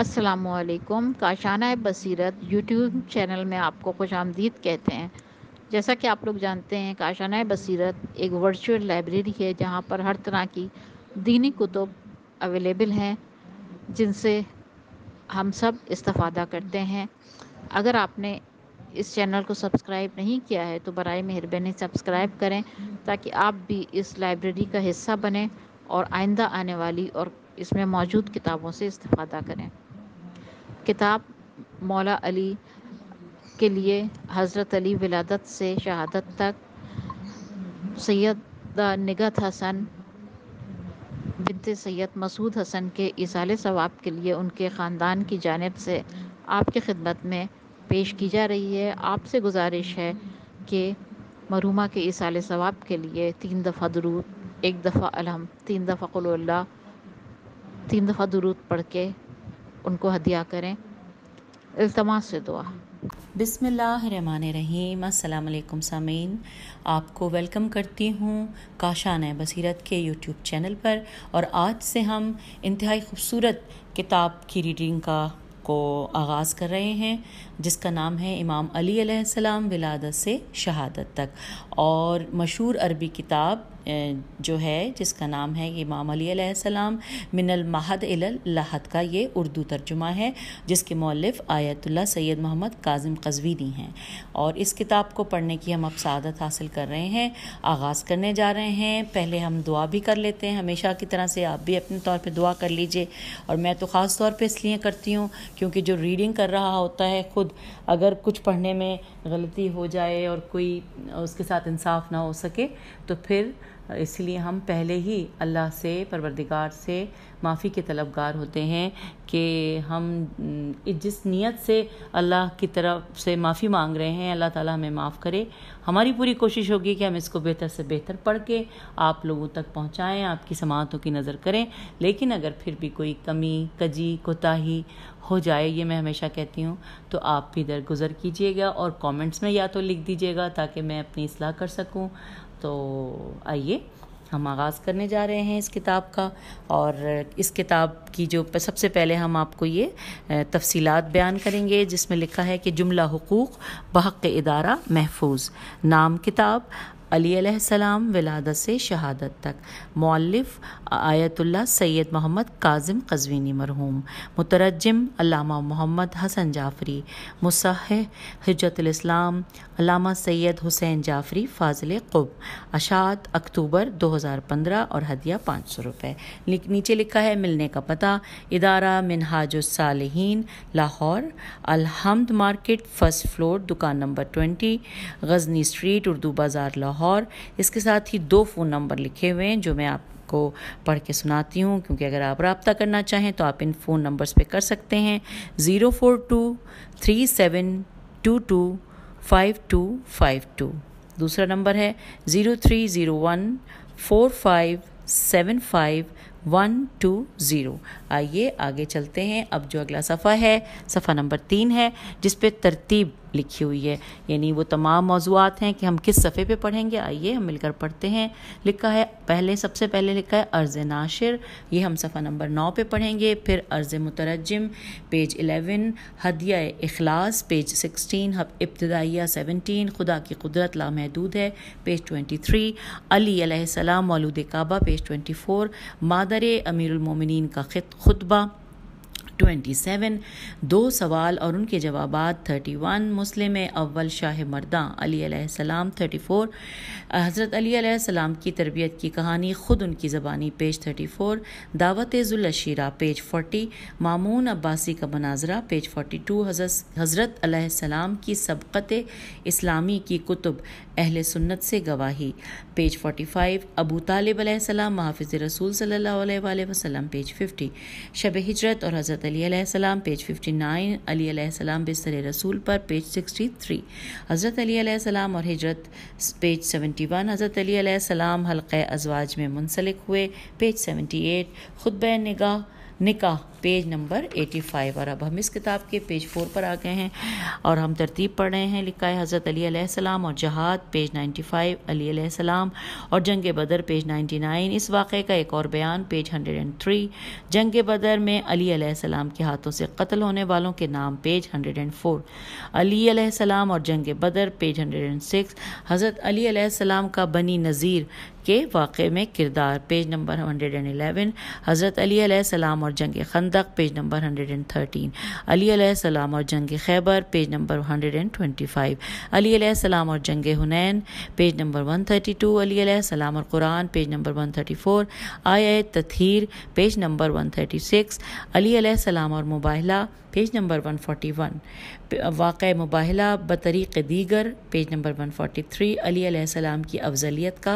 असलकुम काशाना बसीरत YouTube channel में आपको खुश आमदीद कहते हैं जैसा कि आप लोग जानते हैं काशाना बसीरत एक वर्चुअल लाइब्रेरी है जहाँ पर हर तरह की दीनी कुतुब अवेलेबल हैं जिनसे हम सब इस्ता करते हैं अगर आपने इस चैनल को सब्सक्राइब नहीं किया है तो बर मेहरबानी सब्सक्राइब करें ताकि आप भी इस लाइब्रेरी का हिस्सा बने और आइंदा आने वाली और इसमें मौजूद किताबों से इस्ता करें किताब मौला अली के लिए हज़रत अली विलादत से शहादत तक सैद निगत हसन बिनते सैयद मसूद हसन के इसाल सवाब के लिए उनके ख़ानदान की जानब से आपके खिदमत में पेश की जा रही है आपसे गुजारिश है कि मरूमा के इसाल सवाब के लिए तीन दफ़ा दरूद एक दफ़ा अलहम तीन दफ़ा कुल्ला तीन दफ़ा दरूद पढ़ के उनको हदिया करें अल्तमास से दुआ बिसमीम अल्लाम सामीन आपको वेलकम करती हूँ काशान बसीरत के यूट्यूब चैनल पर और आज से हम इंतहाई खूबसूरत किताब की रीडिंग का को आगाज़ कर रहे हैं जिसका नाम है इमाम अली सलाम विलादत से शहादत तक और मशहूर अरबी किताब जो है जिसका नाम है इमाम सलाम मिनल महद लहद का ये उर्दू तर्जुमा है जिसके मौलफ Ayatollah Sayyid Mohammad Kazim Qazvini हैं और इस किताब को पढ़ने की हम अब सदत हासिल कर रहे हैं आगाज़ करने जा रहे हैं पहले हम दुआ भी कर लेते हैं हमेशा की तरह से आप भी अपने तौर पर दुआ कर लीजिए और मैं तो ख़ास तौर पर इसलिए करती हूँ क्योंकि जो रीडिंग कर रहा होता है ख़ुद अगर कुछ पढ़ने में गलती हो जाए और कोई उसके साथ इंसाफ ना हो सके तो फिर इसलिए हम पहले ही अल्लाह से परवरदिगार से माफ़ी के तलबगार होते हैं कि हम जिस नीयत से अल्लाह की तरफ से माफ़ी मांग रहे हैं अल्लाह ताला हमें माफ़ करे हमारी पूरी कोशिश होगी कि हम इसको बेहतर से बेहतर पढ़ के आप लोगों तक पहुँचाएँ आपकी समातों की नज़र करें लेकिन अगर फिर भी कोई कमी कजी कोताही हो जाए ये मैं हमेशा कहती हूँ तो आप भी दरगुजर कीजिएगा और कमेंट्स में या तो लिख दीजिएगा ताकि मैं अपनी असलाह कर सकूँ तो आइए हम आगाज़ करने जा रहे हैं इस किताब का और इस किताब की जो सबसे पहले हम आपको ये तफसीलात बयान करेंगे जिसमें लिखा है कि जुमला हकूक़ बहक इदारा महफूज नाम किताब अली सलाम विलादत से शहादत तक मौलफ़ Ayatollah Sayyid Mohammad Kazim Qazvini मरहूम मुतरजम अलामा मोहम्मद हसन जाफरी मुसह हजतलाम अलामा सैयद हुसैन जाफरी फाजिल कुब अशात अक्टूबर 2015 और हदिया पाँच सौ रुपये नीचे लिखा है मिलने का पता इदारा मिनहाजाल लाहौर अलहमद मार्केट फर्स्ट फ्लोर दुकान number twenty Ghazni street Urdu Bazaar Lahore इसके साथ ही दो फ़ोन नंबर लिखे हुए हैं जो मैं आप आपको पढ़ के सुनाती हूँ क्योंकि अगर आप रबता करना चाहें तो आप इन फ़ोन नंबर्स पे कर सकते हैं zero four two three seven two two five two five two दूसरा नंबर है zero three zero one four five seven five one two zero आइए आगे चलते हैं अब जो अगला सफ़ा है सफ़ा नंबर तीन है जिस तरतीब लिखी हुई है यानी वो तमाम मौजूद हैं कि हम किस सफ़े पे पढ़ेंगे आइए हम मिलकर पढ़ते हैं लिखा है पहले सबसे पहले लिखा है अर्ज़ नाशिर ये हम सफ़ा नंबर नौ पे पढ़ेंगे फिर अर्ज़ मुतरजम पेज एलेवन हदिया अखलास पेज सिक्सटीन हब इब्तदाइया सेवनटीन खुदा की कुदरत लामहदूद है पेज ट्वेंटी थ्री अली सलाम मौलूद काबा पेज ट्वेंटी फोर मादर अमीरमिन का खुतबा 27 दो सवाल और उनके जवाब 31 मुस्लिम अव्वल शाह मर्दा अली सलाम 34 हज़रत अली सलाम की तरबियत की कहानी ख़ुद उनकी ज़बानी पेज 34 दावत ज़ुलशीरा पेज 40 मामून अब्बासी का मनाजरा पेज 42 हज़रत सलाम की सबकत इस्लामी की कुतुब अहल सुन्नत से गवाही पेज 45 अबू तालिब सलाम महाफिज रसूल सल्लल्लाहु अलैहि वसल्लम पेज 50 शब हिजरत और हज़रत अली पेज 59 अली सलाम बिस्तर रसूल पर पेज 63 हज़रत अली और हिजरत पेज 71 हज़रत अली हल्क़ अजवाज में मुंसलिक हुए पेज 78 खुतब निगाह निकाह पेज नंबर 85 और अब हम इस किताब के पेज फोर पर आ गए हैं और हम तरतीब पढ़ रहे हैं लिखा है हज़रत अली सलाम और जहाद पेज 95 अली सलाम और जंग बदर पेज 99 इस वाक़े का एक और बयान पेज 103 जंग बदर में अली सलाम के हाथों से कत्ल होने वालों के नाम पेज 104 अली सलाम और जंग बदर पेज 106 हज़रत अली का बनी नज़ीर के वाक़े में किरदार पेज नंबर 111 हज़रत अली सलाम और जंग खंद खंदक पेज नंबर 113 अली सलाम और जंग खैबर पेज नंबर 125 अली सलाम और जंग हुनैन पेज नंबर 132 अली सलाम और कुरान पेज नंबर 134 आय तथीर पेज नंबर 136 अली सलाम और मुबाहला पेज नंबर 141 वाक़ मुबाहला बतरीक़ दीगर पेज नंबर 143 अली सलाम की अफजलियत का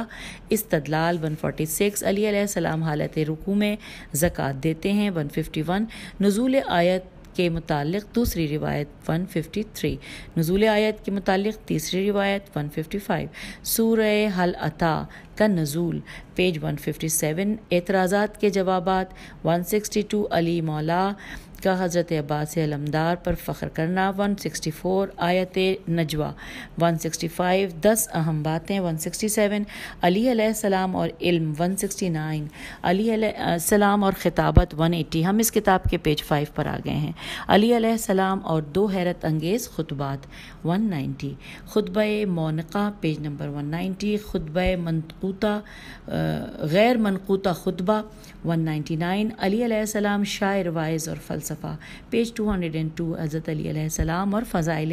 इस्तदलाल 146 अली सलाम हालत रुकू में ज़क़़त देते हैं 151 नज़ूल आयत के मुतल दूसरी रिवायत 153 नजूल आयत के मुतल तीसरी रिवायत 155 सूर हल अता का नजूल पेज 157 एतराज़ा के जवाब 162 अली मौला का हज़रत अब्बास अलमदार पर फ़ख्र करना 164 आयत नजवा वन सिक्सटी फाइव दस अहम बातें वन सिक्सटी अली सलाम और इल्म नाइन अली सलाम और ख़िताबत वन एटी हम इस किताब के पेज फाइव पर आ गए हैं अली सलाम और दो हैरत अंगेज़ खुतबात वन नाइन्टी खुतब मौनका पेज नंबर वन नाइन्टी खुतब मनकूता गैर मनकूता खुतबा वन नाइन्टी नाइन अलीसम शायर वाइज और फ़लसफ़ा page two hundred and two हज़रत अलीसम और फ़जाइल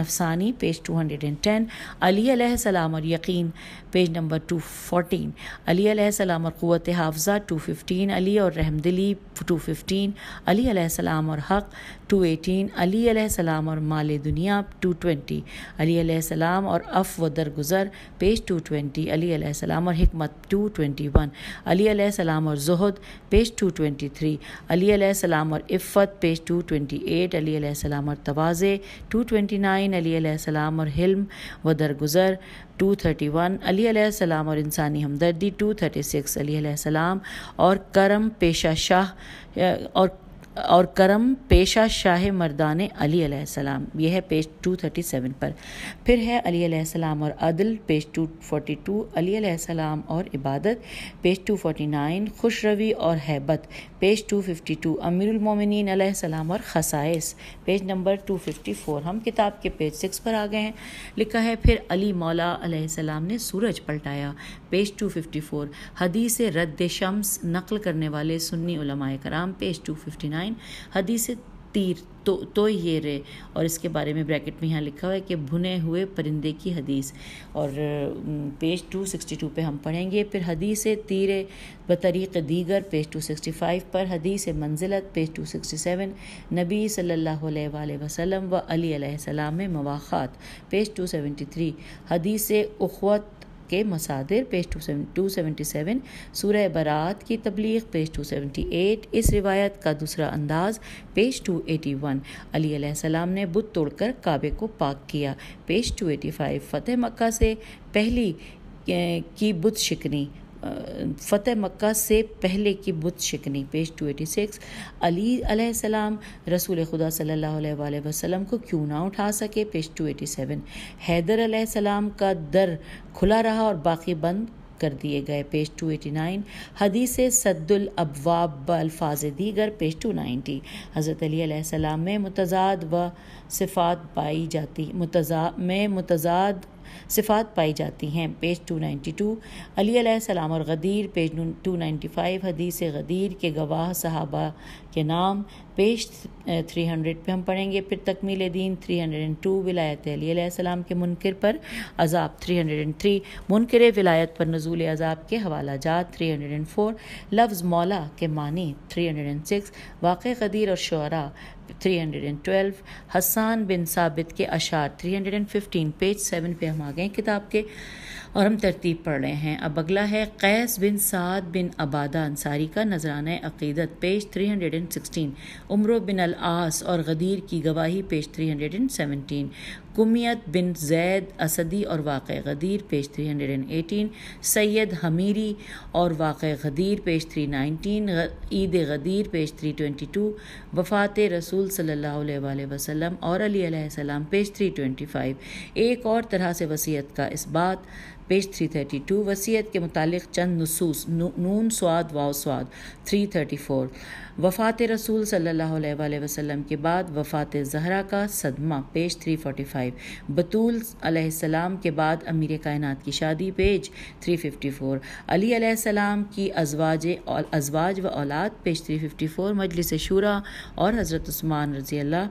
नफसानी page two hundred and ten अलीसम और यकीन page number two fourteen Ali सलाम और क़वत हाफजा टू फिफ्टीन अली और रहमदिली टू फिफ्टीन अली सलाम और हक टू एटीन अली सलाम और माल दुनिया टू ट्वेंटी अली सलाम और अफ़ व दरगुज़र पेज टू ट्वेंटी अली सलाम और हमत टू ट्वेंटी वन अली सलाम और जहद page two twenty three Ali सलाम और इफ़त page two twenty eight Ali सलाम और तोज़े टू ट्वेंटी नाइन अली सलाम और हिल्म व दरगुज़र 231 अली सलाम और इंसानी हमदर्दी 236 अली सलाम और करम पेशा शाह और और करम पेशा शाह मर्दान अली यह है पेज 237 पर फिर है अली और अदल पेज 242 अली अलीसम और इबादत पेज 249 खुश रवी और हैबत पेज 252 अमीरुल मोमिनीन सलाम और खसाइस पेज नंबर 254 हम किताब के पेज सिक्स पर आ गए हैं लिखा है फिर अली मौला सलाम ने सूरज पलटाया पेज 254 हदीस रद्द शम्स नकल करने वाले सुन्नी कराम पेज 259 हदीस तीर तो तो ये रे और इसके बारे में ब्रैकेट में यहाँ लिखा हुआ है कि भुने हुए परिंदे की हदीस और पेज 262 पे हम पढ़ेंगे फिर हदीस तीर बतरीक़ दीगर पेज 265 पर हदीस मंजिलत पेज 267 नबी सल्लल्लाहु अलैहि वसल्लम व अली सलाम मवाखात पेज 273 हदीस उखवत के मसादिर पेज टू सेवेंटी सेवन सूर्य बरात की तबलीग पेज टू सेवेंटी एट इस रिवायत का दूसरा अंदाज page two eighty one Ali सलाम ने बुत तोड़कर काबे को पाक किया पेज टू एटी फाइव फ़तेह मक्का से पहली की बुत शिकनी फ़तेह मक्का से पहले की बुत शिकनी पेज 286 अली अलीम रसूल खुदा सल्लल्लाहु अलैहि वसल्लम को क्यों ना उठा सके पेज 287 हैदर सलाम का दर खुला रहा और बाकी बंद कर दिए गए पेज 289 हदीस सद्दुल अबवाब अल्फाज दीगर पेज 290 हज़रत अलीसम में मुतजाद व सिफात पाई जाती मुतजा में मुतजाद सिफात पाई जाती हैं पेज 292 अली सलाम और गदीर पेज 295 हदीस गदीर के गवाह सहाबा के नाम पेज 300 पे हम पढ़ेंगे फिर तकमील दीन 302 विलायत अली के मुनकर पर अजाब 303 मुनकर विलायत पर नजूल अजाब के हवाला जात 304 लफ्ज़ मौला के मानी 306 वाक़ गदीर और शुरा 312 हसन बिन साबित के अशार 315 पेज 7 पे हम आ गए किताब के और हम तरतीब पढ़ रहे हैं अब अगला है कैस बिन साद बिन अबादा अंसारी का नजराना अकीदत पेज 316 उम्र बिन अलास और गदीर की गवाही एंड 317 कुमियत बिन जैद असदी और वाक़ गदीर एंड 318 सैयद हमीरी और वाक़ गदीर थ्री 319 ईद गदीर ट्वेंटी 322 वफ़ात रसूल सल्लल्लाहु वसलम और अली सलाम ट्वेंटी 325 एक और तरह से वसीयत का इस बात पेज 332 वसीयत के मुतालिक चंद नसूस नून स्वाद वाव स्वाद 334 वफ़ात रसूल सल्लल्लाहु अलैहि वसल्लम के बाद वफ़ात जहरा का सदमा पेज 345 बतूल अलैहिस्सलाम के बाद अमीर कायनात की शादी पेज 354 अली अलैहिस्सलाम की अजवाज अजवाज व औलाद पेज 354 मजलिस शूरा और हज़रत उस्मान रजी अल्लाह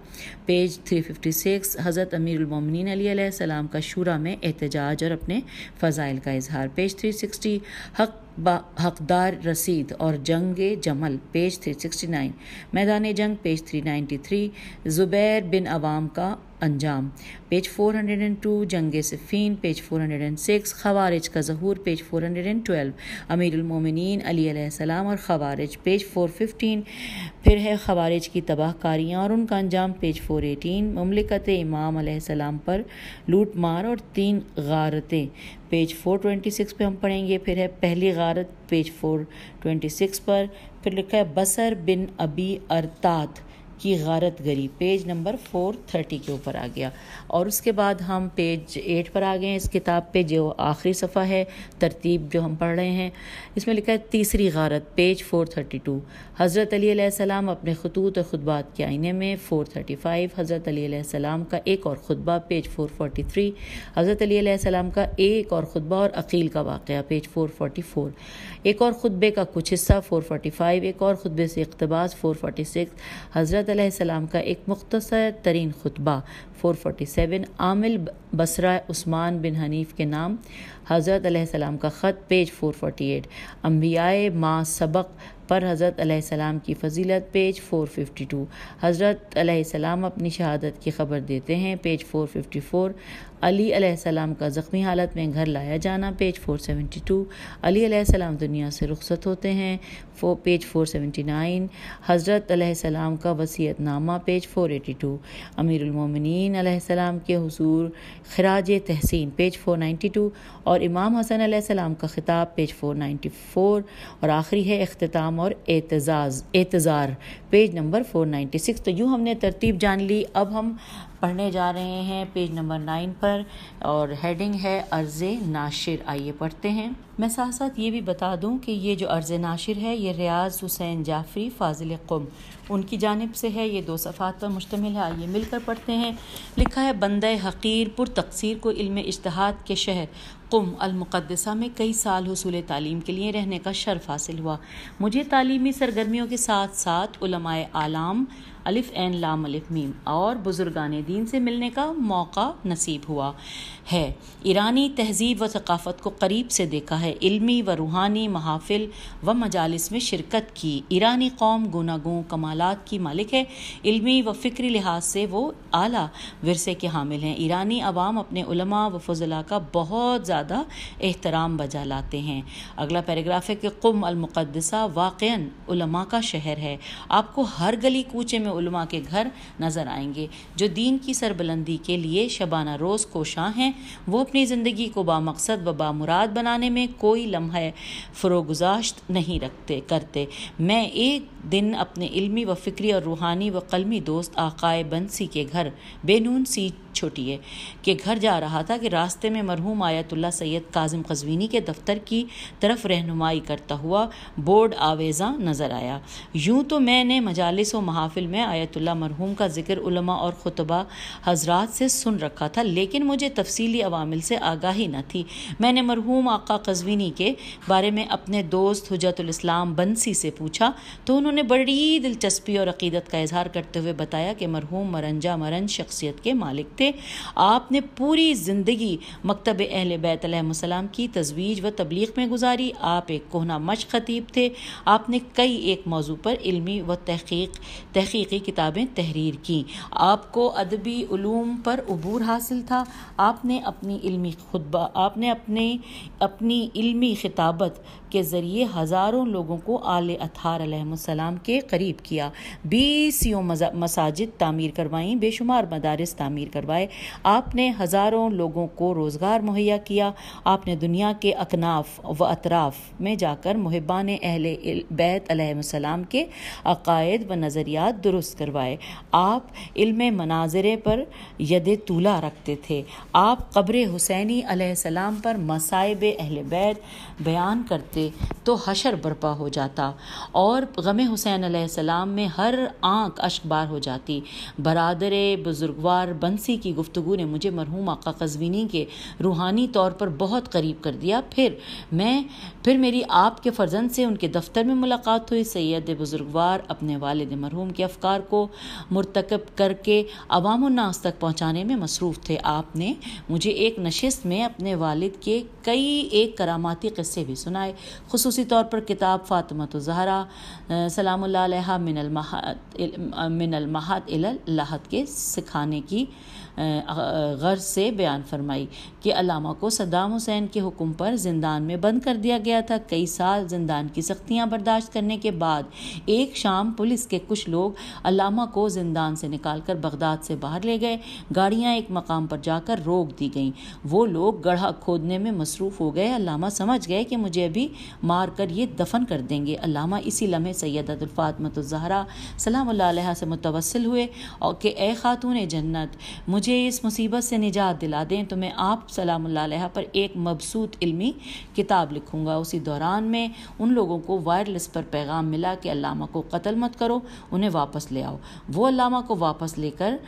पेज 356 हज़रत अमीरमिन अली अलैहिस्सलाम का शूरा में एहतजाज और अपने फ़ज़ाइल का इजहार पेज 360 हक हकदार रसीद और जंग जमल पेज 369 मैदान जंग पेज 393 ज़ुबैर बिन अवाम का अंजाम पेज 402 जंग सिफ़ीन पेज 406 खवारिज का जहूर पेज 412 अमीरमिन अली सलाम और खवारिज पेज 415 फिर है खवारिज की कारियाँ और उनका अंजाम पेज 418 ममलिकत इमाम सलाम पर लूट मार और तीन गारतें पेज 426 पे हम पढ़ेंगे फिर है पहली गार भारत पेज फोर ट्वेंटी सिक्स पर फिर लिखा है बसर बिन अबी अरतात की गारत गरी पेज नंबर फोर थर्टी के ऊपर आ गया और उसके बाद हम पेज एट पर आ गए हैं इस किताब पे जो आखिरी सफ़ा है तरतीब जो हम पढ़ रहे हैं इसमें लिखा है तीसरी गारत पेज फोर थर्टी टू हज़रत अलीसम अपने खतूत और ख़ुतबात के आईने में फ़ोर थर्टी फाइव हज़रत अलीसम का एक और ख़ुतबा पेज फ़ोर फोर्टी थ्री हज़रत अलीसम का एक और ख़ुतबा और अकील का वाक़ पेज फ़ोर फोटी फोर एक और ख़ुतबे का कुछ हिस्सा फ़ोर फोर्टी फाइव एक और ख़ुतबे से इकतबास फ़ोर फोर्टी सिक्स हज़रत का एक मुख्तर तरीन खुतबा फ़ोर फोर्टी सेवन सेवन आमिल बसरा उस्मान बिन हनीफ के नाम हज़रत सलाम का ख़त पेज फोर फोर्टी एट अम्बियाए माँ सबक पर हज़रत सलाम की फजीलत पेज फोर फिफ्टी टू हज़रत सलाम अपनी शहादत की खबर देते हैं page four fifty four Ali सलाम का ज़ख्मी हालत में घर लाया जाना पेज 472 अली सलाम दुनिया से रुखसत होते हैं फो पेज 479 हज़रत सलाम का वसीयत नामा पेज 482 अमीरमिन सलाम के हसूर खराज तहसीन पेज 492 और इमाम हसन सलाम का ख़िताब पेज 494 और आखिरी है अख्ताम और एतजाज़ एतज़ार पेज नंबर 496 तो यूँ हमने तरतीब जान ली अब हम पढ़ने जा रहे हैं पेज नंबर नाइन पर और हेडिंग है अर्ज़ नाशिर आइए पढ़ते हैं मैं साथ साथ ये भी बता दूं कि ये जो अर्ज़ नाशिर है ये रियाज हुसैन जाफरी फाजिल कम उनकी जानब से है ये दो सफ़ात पर मुश्तमिल है आइए मिलकर पढ़ते हैं लिखा है बंद हकीर पुर तकसीर को इल्म इश्तहाद के शहर कुम अलमुक़दसा में कई साल हसूल तालीम के लिए रहने का शर्फ हासिल हुआ मुझे तालीमी सरगर्मियों के साथ साथ आलाम अलिफ एन लाम अलिफ मीम और बुज़ुर्गान दीन से मिलने का मौका नसीब हुआ है ईरानी तहजीब व सकाफत को करीब से देखा है इलमी व रूहानी महाफिल व मजालस में शिरकत की ईरानी कौम गुनागों कमालत की मालिक है इलमी व फ़िक्री लिहाज से वो आला वरसे के हामिल हैं ईरानी आवाम अपने उलमा व फजला का बहुत ज़्यादा एहतराम बजा लाते हैं अगला पैराग्राफ है कि कुम अलमुक़दसा वाक़ा का शहर है आपको हर गली कूचे में उलमा के घर नज़र आएंगे जो दीन की सरबलंदी के लिए शबाना रोज़ कोशां हैं वो अपनी ज़िंदगी को बामकसद व बामुराद बनाने में कोई लम्हा फरोगुजाश्त नहीं रखते करते मैं एक दिन अपने इल्मी व फिक्री और रूहानी व कलमी दोस्त आकाए बंसी के घर बेनून सी छोटिए के घर जा रहा था कि रास्ते में मरहूम आयतुल्ला सैयद काजिम कजवीनी के दफ्तर की तरफ रहनुमाई करता हुआ बोर्ड आवेज़ा नज़र आया यूं तो मैंने मजालिस व महाफिल में आयतुल्ला मरहूम का जिक्र उलमा और खुतबा हजरात से सुन रखा था लेकिन मुझे तफसीली अवामिल से आगाही न थी मैंने मरहूम आका कजवीनी के बारे में अपने दोस्त हजतुल इस्लाम बंसी से पूछा तो उन्होंने उन्होंने बड़ी दिलचस्पी और अकीदत का इजहार करते हुए बताया कि मरहूम मरंजा मरन शख्सियत के मालिक थे आपने पूरी ज़िंदगी मकतब अहल बैतलम की तजवीज़ व तबलीग में गुजारी आप एक कोहना मश खतीब थे आपने कई एक मौजू पर इलमी व तहकीक तहकीकी किताबें तहरीर की आपको अदबी ूम पर अबूर हासिल था आपने अपनी इलमी खुतबा आपने अपने अपनी इलमी खिताबत के ज़रिए हज़ारों लोगों को आल अथार के करीब किया बीसियों मसाजिद तामीर करवाई बेशुमार मदारस तामीर करवाए आपने हज़ारों लोगों को रोज़गार मुहैया किया आपने दुनिया के अकनाफ व अतराफ में जाकर महबान अहल बैत सलाम के अकायद व नज़रियात दुरुस्त करवाए आप इल्म मनाजरे पर यद तूला रखते थे आप कब्र हुसैनी सलाम पर मसाइब अहल बैत बयान करते होते तो हशर बर्पा हो जाता और गम हुसैन सलाम में हर आँख अशकबार हो जाती बरदर बुज़ुर्गवार बंसी की गुफ्तु ने मुझे मरहूम आका कजविनी के रूहानी तौर पर बहुत करीब कर दिया फिर मैं फिर मेरी आपके फ़र्जन से उनके दफ्तर में मुलाकात हुई सैद बुज़ुर्गवार अपने वालद मरहूम के अफकार को मरतकब करके अवाम नास तक पहुँचाने में मसरूफ़ थे आपने मुझे एक नशस्त में अपने वालद के कई एक करामाती किस्से भी सुनाए खसूसी तौर पर किताब फ़ातमत तो जहरा जहरा सलाम मिनल महत मिनल महत के सिखाने की गर्ज से बयान फरमाई कि अलामा को सद्दाम हुसैन के हुक्म पर जिंदान में बंद कर दिया गया था कई साल जिंदान की सख्तियाँ बर्दाश्त करने के बाद एक शाम पुलिस के कुछ लोग अलामा को जिंदान से निकाल कर बगदाद से बाहर ले गए गाड़ियाँ एक मकाम पर जाकर रोक दी गईं वो लोग गढ़ा खोदने में मसरूफ़ हो गए अलामा समझ गए कि मुझे अभी मार कर ये दफन कर देंगे अलामा इसी लम्हे सैदातुलफ़ातमतुलजहरा सलाम से मुतवसल हुए और कि ए ख़ातून जन्नत मुझे इस मुसीबत से निजात दिला दें तो मैं आप सलाम पर एक मबसूत इल्मी किताब लिखूँगा उसी दौरान में उन लोगों को वायरलेस पर पैगाम मिला कि अलामा को कत्ल मत करो उन्हें वापस ले आओ वो अलामा को वापस लेकर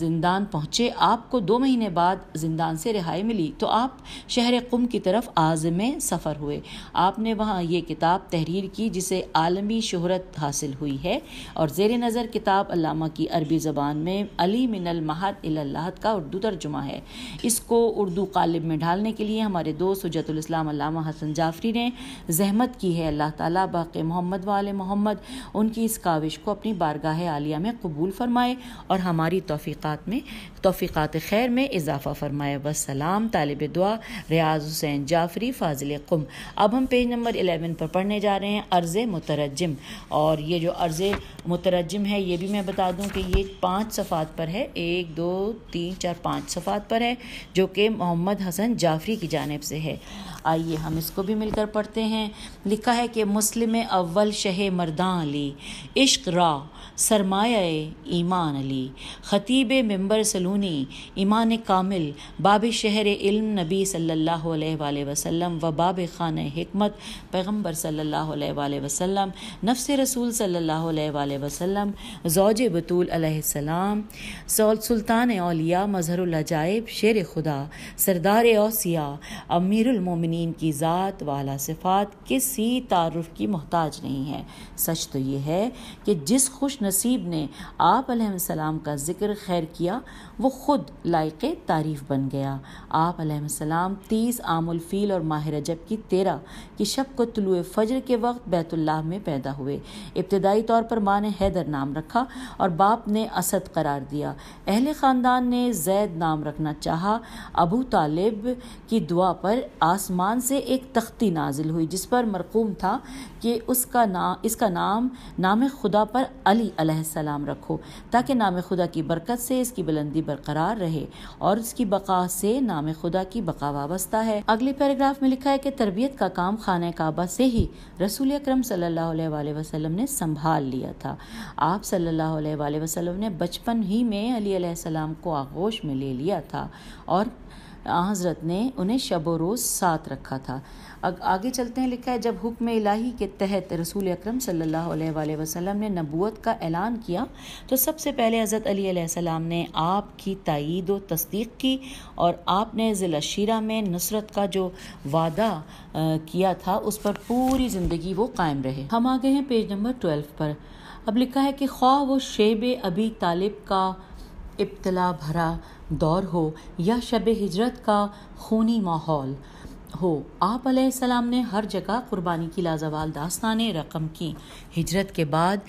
जिंदान पहुँचे आपको दो महीने बाद जिंदान से रिहाई मिली तो आप शहर कुम की तरफ आज़म सफ़र हुए आपने वहाँ ये किताब तहरीर की जिसे आलमी शहरत हासिल हुई है और जेर नज़र किताब अलामा की अरबी ज़बान में अली मिनल महद अलहद का उर्दू तर्जुमा है इसको उर्दू कालिब में ढालने के लिए हमारे दोस्त हजतुलस्लाम अलामा हसन जाफरी ने जहमत की है अल्लाह ताला बाक़ मोहम्मद वाले मोहम्मद उनकी इस काविश को अपनी बारगाह आलिया में कबूल फरमाए और हमारी तोफ़ीक़ात में तोफ़ी खैर में इजाफा फरमाए वसलाम तालब दुआ रियाज हुसैन जाफरी फाजिल कुम अब हम पेज नंबर एलेवन पर पढ़ने जा रहे हैं अर्ज़ मतरजम और ये जो अर्ज़ मुतरजम है ये भी मैं बता दूँ कि ये पाँच सफ़ात पर है एक दो तीन चार पाँच सफ़ात पर है जो कि मोहम्मद हसन जाफरी की जानब से है आइए हम इसको भी मिलकर पढ़ते हैं लिखा है कि मुस्लिम अव्वल शह मर्दान अली इश्क रा सरमा ईमान अली ख़तीब मंबर सलून जुनूनी ईमान कामिल बाब शहर इल्म नबी सल्ला वसम व बाब ख़ान हमत पैगम्बर सल्ला वसम नफ्स रसूल सल्ला वसम जौज बतूलम सुल्तान अलिया मज़हरजायब शेर खुदा सरदार ओसिया अमीरमिन की ज़ात वाला सिफ़ात किसी तारफ़ की मोहताज नहीं है सच तो ये है कि जिस खुश नसीब ने आप का ज़िक्र खैर किया वो ख़ुद लायक तारीफ़ बन गया आप आपलम तीस आमुलफ़ील और माह रजब की तेरह की शब को तलुए फ़जर के वक्त बैतुल्लाह में पैदा हुए इब्तदाई तौर पर माँ ने हैदर नाम रखा और बाप ने असद करार दिया अहल ख़ानदान ने जैद नाम रखना चाहा अबू तालिब की दुआ पर आसमान से एक तख्ती नाजिल हुई जिस पर मरकूम था कि उसका ना इसका नाम नाम खुदा पर अली सलाम रखो ताकि नाम खुदा की बरकत से इसकी बुलंदी बरकरार रहे और उसकी बका से नाम खुदा की बका वाबस्ता है अगले पैराग्राफ में लिखा है कि तरबियत का काम खाना काबा से ही रसूल अक्रम सल्ला वसलम ने संभाल लिया था आप सल्ला वसलम ने बचपन ही में अलीसम को आगोश में ले लिया था और हज़रत ने उन्हें शब रोज़ साथ रखा था आगे चलते हैं लिखा है जब हुक्म इलाही के तहत रसूल अक्रम सल्ला वसलम ने नबूत का ऐलान किया तो सबसे पहले हज़रत अलीसम ने ने आपकी तइद व तस्दीक की और आपने ज़िला शीरा में नुसरत का जो वादा किया था उस पर पूरी ज़िंदगी वो कायम रहे हम आ गए हैं पेज नंबर ट्वेल्व पर अब लिखा है कि ख्वा वो शेब अभी तालिब का इब्तला भरा दौर हो या शब हिजरत का खूनी माहौल हो आप सलाम ने हर जगह कुर्बानी की लाजवाल दास्तानें रकम की हिजरत के बाद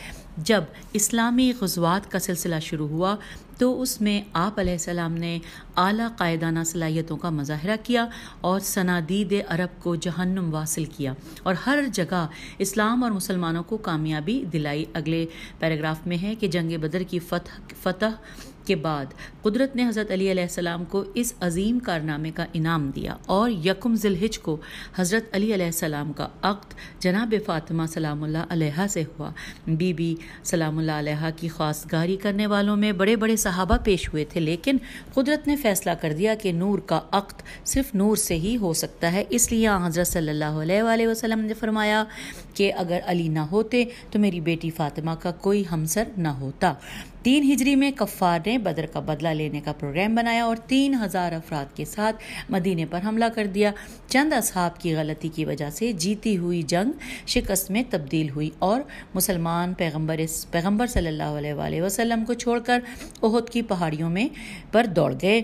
जब इस्लामी गजवात का सिलसिला शुरू हुआ तो उसमें आप सलाम ने आला कायदाना सलाहियतों का मज़ाहरा किया और सनादीद अरब को जहन्नुम वासिल किया और हर जगह इस्लाम और मुसलमानों को कामयाबी दिलाई अगले पैराग्राफ में है कि जंग बदर की फतह फतह के बाद कुदरत ने हज़रत अली सलाम को इस अजीम कारनामे का इनाम दिया और यकुम जिलहिज को हज़रत अली सलाम का अक्त जनाब फ़ातिमा सलाम से हुआ बीबी सलाम की खासगारी करने वालों में बड़े बड़े सहाबा पेश हुए थे लेकिन कुदरत ने फैसला कर दिया कि नूर का अक्त सिर्फ नूर से ही हो सकता है इसलिए हज़रत सल्ला वसलम ने फरमाया कि अगर अली ना होते तो मेरी बेटी फातिमा का कोई हमसर ना होता तीन हिजरी में कफ़ार ने बदर का बदला लेने का प्रोग्राम बनाया और तीन हज़ार अफराद के साथ मदीने पर हमला कर दिया चंद असहाब की गलती की वजह से जीती हुई जंग शिकस्त में तब्दील हुई और मुसलमान पैगम्बर पैगम्बर सल्ला वसलम को छोड़कर ओहद की पहाड़ियों में पर दौड़ गए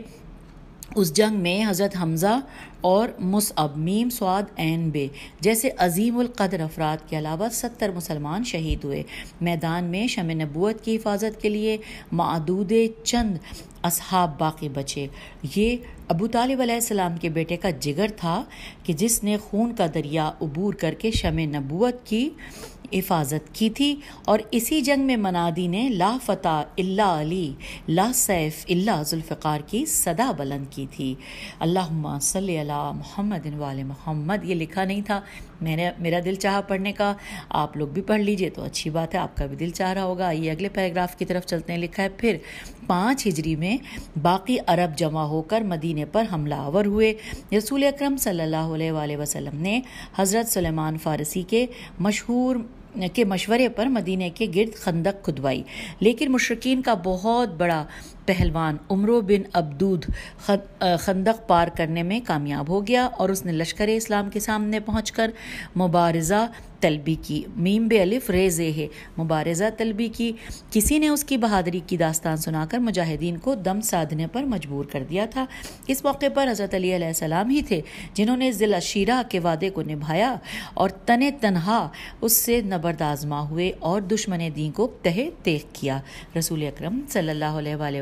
उस जंग में हज़रत हमज़ा और मुसअब मीम स्वाद एन बे जैसे अजीमक़दर अफराद के अलावा सत्तर मुसलमान शहीद हुए मैदान में शम नबूत की हिफाजत के लिए मदूद चंद असहाब बाकी बचे ये अबू तालिब अलैहिस्सलाम के बेटे का जिगर था कि जिसने खून का दरिया अबूर करके शम नबूत की हिफाजत की थी और इसी जंग में मनादी ने ला फ़तः इल्ला अली ला सैफ इल्ला जुल्फ़ार की सदा बुलंद की थी अल्लाह सल मोहम्मद वाल मोहम्मद ये लिखा नहीं था मैंने मेरा दिल चाह पढ़ने का आप लोग भी पढ़ लीजिए तो अच्छी बात है आपका भी दिल चाह रहा होगा ये अगले पैराग्राफ की तरफ चलते हैं लिखा है फिर पाँच हिजरी में बाकी अरब जमा होकर मदीने पर हमलावर हुए रसूल अक्रम सल्ला वसलम ने हज़रत सलेमान फ़ारसी के मशहूर के मशवरे पर मदीने के गिरद खंदक खुदवाई लेकिन मुशरकिन का बहुत बड़ा पहलवान उमरो बिन अब्दूद खंदक पार करने में कामयाब हो गया और उसने लश्कर इस्लाम के सामने पहुंचकर मुबारजा तलबी की मीम बे अलिफ रेजे है मुबारजा तलबी की किसी ने उसकी बहादरी की दास्तान सुनाकर मुजाहिदीन को दम साधने पर मजबूर कर दिया था इस मौके पर हज़रत अली ही थे जिन्होंने ज़िला शीरा के वादे को निभाया और तन तनहा उससे नबरदाज़मा आजमा हुए और दुश्मन दी को तहे तेख किया रसूल अक्रम सल्ला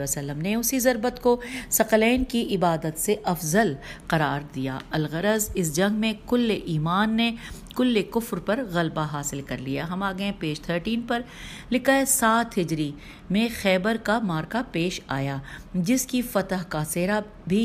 वसलम ने उसी ज़रबत को सकलैन की इबादत से अफजल करार दिया अलगरज इस जंग में कुल ईमान ने कुल कुफ्र पर गलबा हासिल कर लिया हम आ गए पेज थर्टीन पर लिखा है सात हिजरी में खैबर का मार्का पेश आया जिसकी फतह का सेरा भी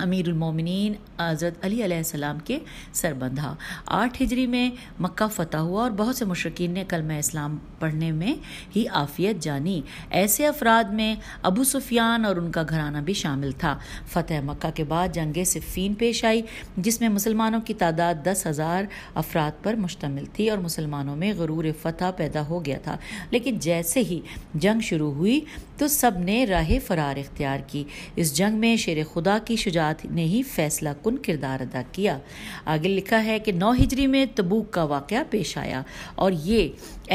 अमीरमिन हज़रत अली सलाम के सरबंदा आठ हिजरी में मक्का फ़तह हुआ और बहुत से मशरकिन ने कलम इस्लाम पढ़ने में ही आफ़ियत जानी ऐसे अफराद में अबू सुफियान और उनका घराना भी शामिल था फ़तह मक्का के बाद जंग सिफ़ीन पेश आई जिसमें मुसलमानों की तादाद दस हज़ार अफराद पर मुश्तमिल थी और मुसलमानों में गरूर फ़तह पैदा हो गया था लेकिन जैसे ही जंग शुरू हुई तो सब ने राह फरार इख्तियार की इस जंग में शेर खुदा की शुजात ने ही फैसला कन किरदार अदा किया आगे लिखा है कि नौ हिजरी में तबूक का वाक़ पेश आया और ये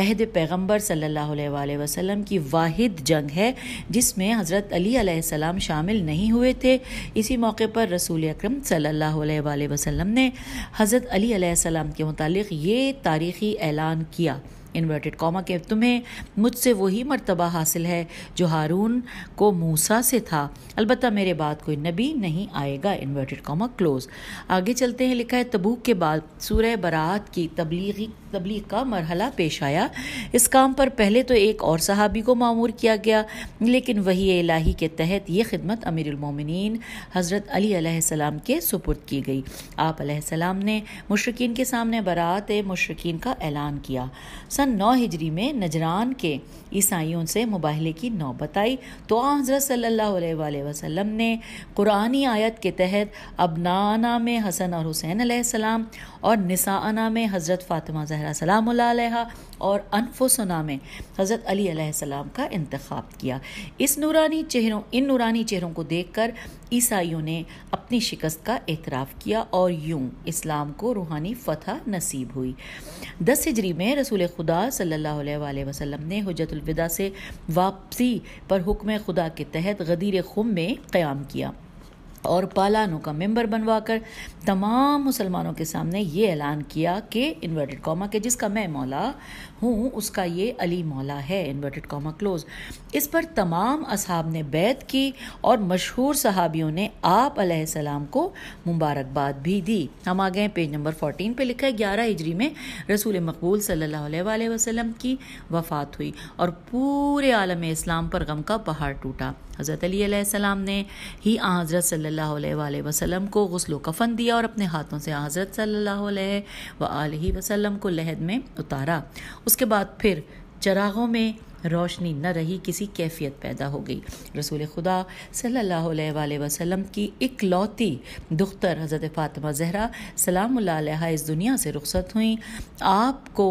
अहद पैगम्बर सल्ला वसलम की वाहिद जंग है जिसमें हज़रत अली सलाम शामिल नहीं हुए थे इसी मौके पर रसूल अक्रम सल्ला वसलम ने हज़रत अली सलाम के मतलब ये तारीख़ी ऐलान किया इन्वर्टेड कॉमा के तुम्हें मुझसे वही मरतबा हासिल है जो हारून को मूसा से था अलबत् मेरे बाद कोई नबी नहीं आएगा इन्वर्टेड कॉमा क्लोज आगे चलते हैं लिखा है तबूक के बाद सूर्य बरात की तबलीगी तबलीग का मरहला पेश आया इस काम पर पहले तो एक और सहाबी को मामूर किया गया लेकिन वही इलाही के तहत ये खिदमत अमीरमिन हज़रत अली के सुपुर्द की गई आप सलाम ने मुशरकिन के सामने बरात मुशरकिन का ऐलान किया सन नौ हिजरी में नजरान के ईसाइयों से मुबाहले की नौबत आई तो हज़रत अलैहि वसम ने कुरानी आयत के तहत अबनाना में हसन और हुसैन सलाम और निसाना में हज़रत फ़ातिमा जहरा सलाम और अनफुसना में हज़रत अली सलाम का इंतखब किया इस नूरानी चेहरों इन नूरानी चेहरों को देखकर ईसाइयों ने अपनी शिकस्त का एतराफ़ किया और यूं इस्लाम को रूहानी फतह नसीब हुई दस हिजरी में रसूल खुदा सल्लल्लाहु अलैहि वसल्लम ने हजतुल अलविदा से वापसी पर हुक्म खुदा के तहत गदीर खुम में क़्याम किया और पालानों का मेंबर बनवाकर तमाम मुसलमानों के सामने ये ऐलान किया कि इन्वर्टेड कॉमा के जिसका मैं मौला हूँ उसका ये अली मौला है इन्वर्टेड कॉमा क्लोज इस पर तमाम असहाब ने बैत की और मशहूर सहाबियों ने आप सलाम को मुबारकबाद भी दी हम आ गए पेज नंबर फोर्टीन पे लिखा है ग्यारह हिजरी में रसूल मकबूल सल्ला वसलम की वफ़ात हुई और पूरे आलम इस्लाम पर गम का पहाड़ टूटा हज़रत अलीसम ने ही आ हज़रत सल्ला वसलम को गसल कफ़न दिया और अपने हाथों से हज़रत सल्ला वसलम को लहद में उतारा उसके बाद फिर चरागों में रोशनी न रही किसी कैफियत पैदा हो गई रसूल खुदा सल्ला वसलम की इकलौती दुख्तर हज़रत फ़ातिमा जहरा सलाम इस दुनिया से रुखत हुई आपको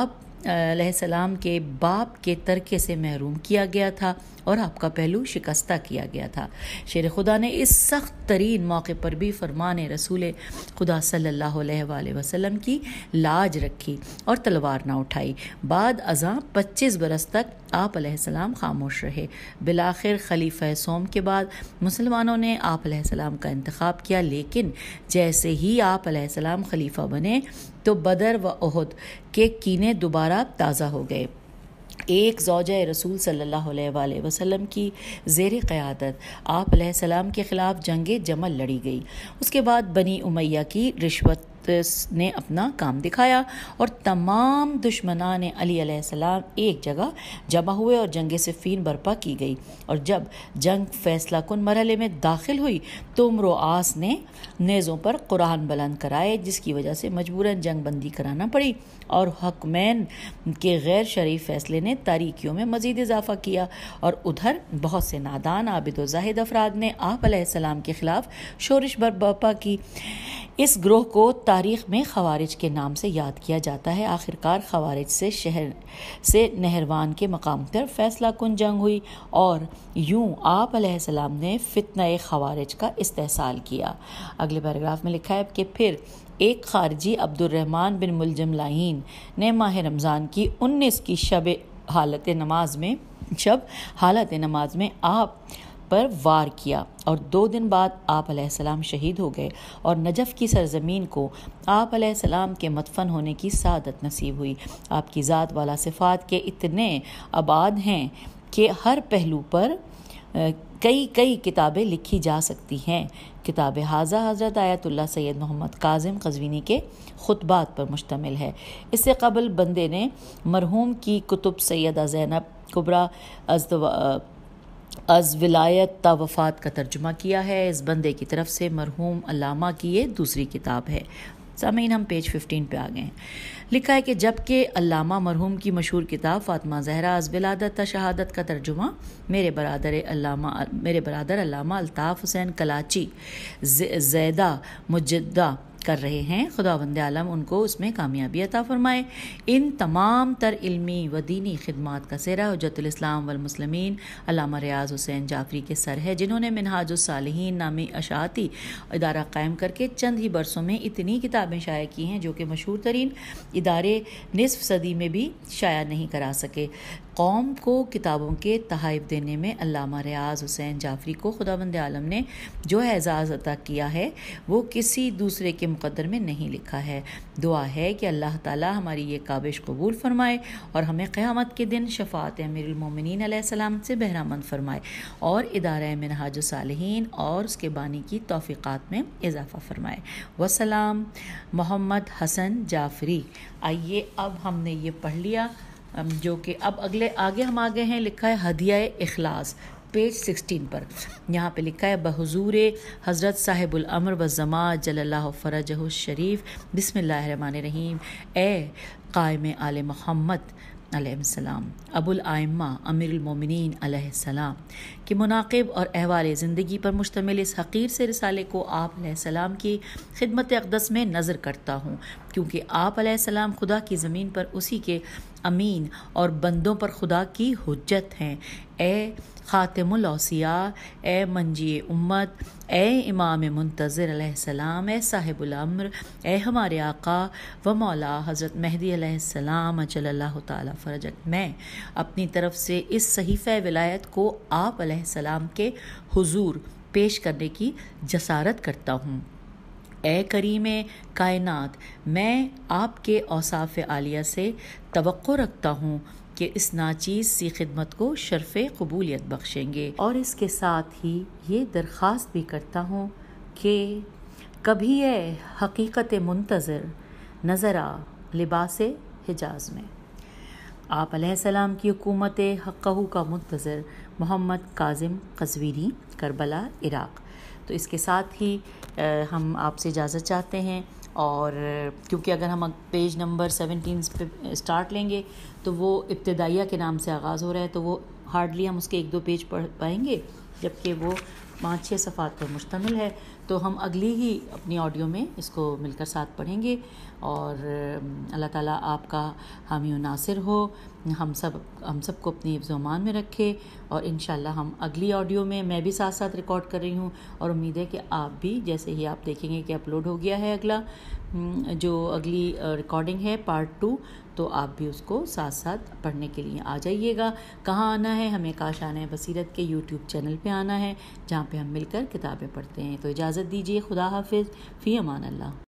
आप सलाम के बाप के तरके से महरूम किया गया था और आपका पहलू शिकस्ता किया गया था शेर खुदा ने इस सख्त तरीन मौके पर भी फरमान रसूल खुदा सल्ला वसलम की लाज रखी और तलवार ना उठाई बाद अज़ा पच्चीस बरस तक आप सलाम खामोश रहे बिलाखिर खलीफ सोम के बाद मुसलमानों ने आप सलाम का इंतखब किया लेकिन जैसे ही आप सलाम खलीफा बने तो बदर व अहद के कीने दोबारा ताज़ा हो गए एक जौज रसूल सल्लल्लाहु अलैहि वसल्लम की जेर क़्यादत आप के ख़िलाफ़ जंग जमल लड़ी गई उसके बाद बनी उमैया की रिश्वत ने अपना काम दिखाया और तमाम दुश्मना ने अली एक जगह जमा हुए और जंग सिफीन बर्पा की गई और जब जंग फैसला कन मरहले में दाखिल हुई तो उम्र आस ने नेज़ों पर कुरान बुलंद कराए जिसकी वजह से मजबूरन जंग बंदी कराना पड़ी और हकमैन के गैर शरीफ फैसले ने तारीखियों में मज़ीद इजाफा किया और उधर बहुत से नादान आबिद जाहिद अफराद ने आप के ख़िलाफ़ शोरश बर्पा की इस ग्रोह को तारीख में खवारिज के नाम से याद किया जाता है आखिरकार खवारिज से शहर से नहरवान के मकाम पर फैसला कुन जंग हुई और यूं आप सलाम ने फितना खवारिज का इस्तेसाल किया अगले पैराग्राफ में लिखा है कि फिर एक खारजी अब्दुलरहमान बिन मुलजम लाइन ने माह रमज़ान की उन्नीस की शब हालत नमाज में शब हालत नमाज में आप पर वार किया और दो दिन बाद आप सलाम शहीद हो गए और नजफ़ की सरजमीन को आप सलाम के मतफन होने की सादत नसीब हुई आपकी ज़ात वाला सिफात के इतने आबाद हैं कि हर पहलू पर कई कई किताबें लिखी जा सकती हैं किताब हाजा हज़रत Ayatollah Sayyid Mohammad Kazim Qazvini के ख़ुतबात पर मुश्तमिल है इससे कबल बंदे ने मरहूम की कुतुब सैदा ज़ैनब कुबरा अज़ विलायत ता वफ़ात का तर्जुमा किया है इस बंदे की तरफ से मरहूम अलामा की ये दूसरी किताब है सामीन हम पेज फिफ्टीन पे आ गए हैं लिखा है कि जबकि अल्लामा मरहूम की मशहूर किताब फ़ातमा जहरा अजबिलादत शहादत का तर्जुमा मेरे बरदर मेरे बरदर अलामा अल्ताफ़ हुसैन कलाची जैदा मुजदा कर रहे हैं खुदा बंद आलम उनको उसमें कामयाबी अता फ़रमाए इन तमाम तर इलमी व दीनी खदमात का सरा हजरतलाम वलमसलमिन रियाज हुसैन जाफरी के सर है जिन्होंने मिनहाजुसालहन नामी अशाती इदारा कायम करके चंद ही बरसों में इतनी किताबें शाया की हैं जो कि मशहूर तरीन इदारे नसफ सदी में भी शाया नहीं करा सके कौम को किताबों के तहफ़ देने में अलामा रियाज हुसैन जाफरी को खुदा बंद आलम ने जो एजाज़ अता किया है वो किसी दूसरे के मुकदर में नहीं लिखा है दुआ है कि अल्लाह ताला हमारी ये काबिश कबूल फरमाए और हमें क़्यामत के दिन शफात अमीरमिन सलाम से बहरामंद फरमाए और इदारा मिनहाज सालहीन और उसके बानी की तोफ़ीक़ात में इजाफ़ा फरमाए वसलाम मोहम्मद हसन जाफरी आइए अब हमने ये पढ़ लिया जो कि अब अगले आगे हम आगे हैं लिखा है हदिया इखलास पेज 16 पर यहाँ पे लिखा है बहजूर हज़रत साहिबुल अमर व जमा जल्ला फ़रजह शरीफ बिसमान रहीम ए कायम आल मोहम्मद अलैहिस्सलाम अबुल आइम्मा के मुनाकब और अहवाल ज़िंदगी पर मुश्तमिल इस हकीर से रसाले को आप सलाम की खिदमत अकदस में नज़र करता हूँ क्योंकि आप सलाम खुदा की ज़मीन पर उसी के अमीन और बंदों पर खुदा की हजत हैं ए ख़ातमलौसिया ए मंजी उम्मत ए इमाम मुंतज़र सलाम ए साहिबुलम्र ए हमारे आका व मौला हज़रत महदी सलाम अचल ताला फरजत मैं अपनी तरफ से इस सहीफ़ विलायत को आप सलाम के हुजूर पेश करने की जसारत करता हूँ ए करीम कायनात मैं आपके औसाफ आलिया से तो रखता हूँ कि इस नाचीज़ सी खिदमत को शरफ़ कबूलियत बख्शेंगे और इसके साथ ही ये दरख्वास्त भी करता हूँ कि कभी है हकीकत मुंतज़र नज़र आ लिबास हिजाज में आप सलाम की हुकूमत हक़ू का मुंतज़र Mohammad Kazim Qazvini Karbala Iraq तो इसके साथ ही हम आपसे इजाज़त चाहते हैं और क्योंकि अगर हम पेज नंबर सेवनटीन पे स्टार्ट लेंगे तो वो इब्तदाइया के नाम से आगाज़ हो रहा है तो वो हार्डली हम उसके एक दो पेज पढ़ पाएंगे जबकि वो पाँच छः सफ़ात पर मुश्तमिल है तो हम अगली ही अपनी ऑडियो में इसको मिलकर साथ पढ़ेंगे और अल्लाह ताला आपका हामी नासिर हो हम सब हम सबको अपनी हिफ्ज़मान में रखे और इन हम अगली ऑडियो में मैं भी साथ साथ रिकॉर्ड कर रही हूँ और उम्मीद है कि आप भी जैसे ही आप देखेंगे कि अपलोड हो गया है अगला हम्म, जो अगली रिकॉर्डिंग है पार्ट टू तो आप भी उसको साथ साथ पढ़ने के लिए आ जाइएगा कहाँ आना है हमें काश आना है बसीरत के यूट्यूब चैनल पे आना है जहाँ पे हम मिलकर किताबें पढ़ते हैं तो इजाज़त दीजिए खुदा हाफिज़ फ़ी अमान अल्लाह